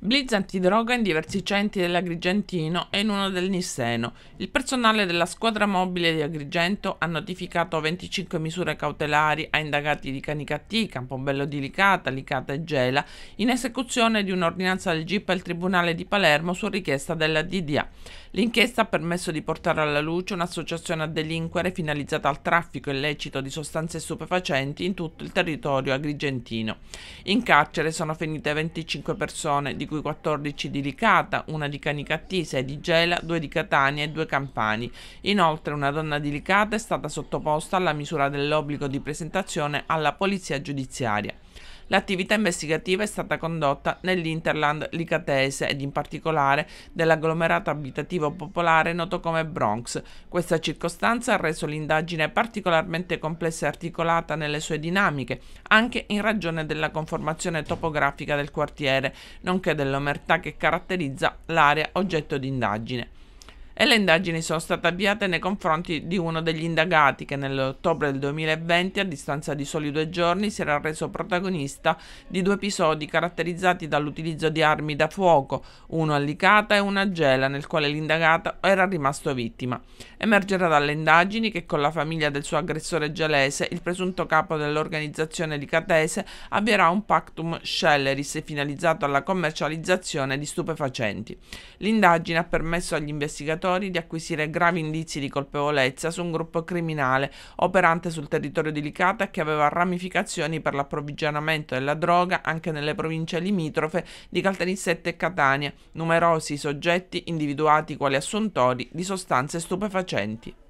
Blitz antidroga in diversi centri dell'Agrigentino e in uno del Nisseno. Il personale della squadra mobile di Agrigento ha notificato 25 misure cautelari a indagati di Canicattì, Campobello di Licata, Licata e Gela, in esecuzione di un'ordinanza del GIP al Tribunale di Palermo su richiesta della DDA. L'inchiesta ha permesso di portare alla luce un'associazione a delinquere finalizzata al traffico illecito di sostanze stupefacenti in tutto il territorio agrigentino. In carcere sono finite 25 persone, di cui 14 di Licata, una di Canicattì, 6 di Gela, 2 di Catania e 2 Campani. Inoltre una donna di Licata è stata sottoposta alla misura dell'obbligo di presentazione alla polizia giudiziaria. L'attività investigativa è stata condotta nell'Interland licatese ed in particolare dell'agglomerato abitativo popolare noto come Bronx. Questa circostanza ha reso l'indagine particolarmente complessa e articolata nelle sue dinamiche, anche in ragione della conformazione topografica del quartiere, nonché dell'omertà che caratterizza l'area oggetto di indagine e le indagini sono state avviate nei confronti di uno degli indagati che nell'ottobre del 2020, a distanza di soli due giorni, si era reso protagonista di due episodi caratterizzati dall'utilizzo di armi da fuoco, uno allicata e una a Gela, nel quale l'indagato era rimasto vittima. Emergerà dalle indagini che con la famiglia del suo aggressore gelese, il presunto capo dell'organizzazione licatese avvierà un pactum scelleris finalizzato alla commercializzazione di stupefacenti. L'indagine ha permesso agli investigatori operatori di acquisire gravi indizi di colpevolezza su un gruppo criminale operante sul territorio di Licata e che aveva ramificazioni per l'approvvigionamento della droga anche nelle province limitrofe di Caltanissette e Catania, numerosi soggetti individuati quali assuntori di sostanze stupefacenti.